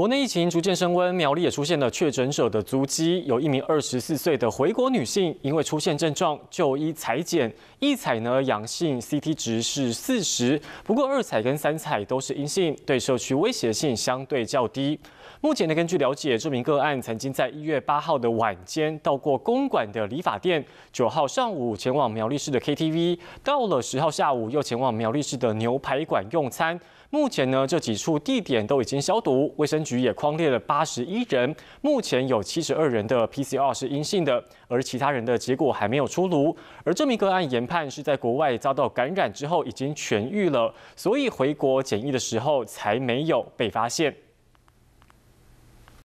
国内疫情逐渐升温，苗栗也出现了确诊者的足迹。有一名二十四岁的回国女性，因为出现症状就医裁剪，一采呢阳性，CT 值是四十。不过二采跟三采都是阴性，对社区威胁性相对较低。目前呢，根据了解，这名个案曾经在一月八号的晚间到过公馆的理发店，九号上午前往苗栗市的 KTV，到了十号下午又前往苗栗市的牛排馆用餐。目前呢，这几处地点都已经消毒，卫生。局也框列了八十一人，目前有七十二人的 PCR 是阴性的，而其他人的结果还没有出炉。而这名个案研判是在国外遭到感染之后已经痊愈了，所以回国检疫的时候才没有被发现。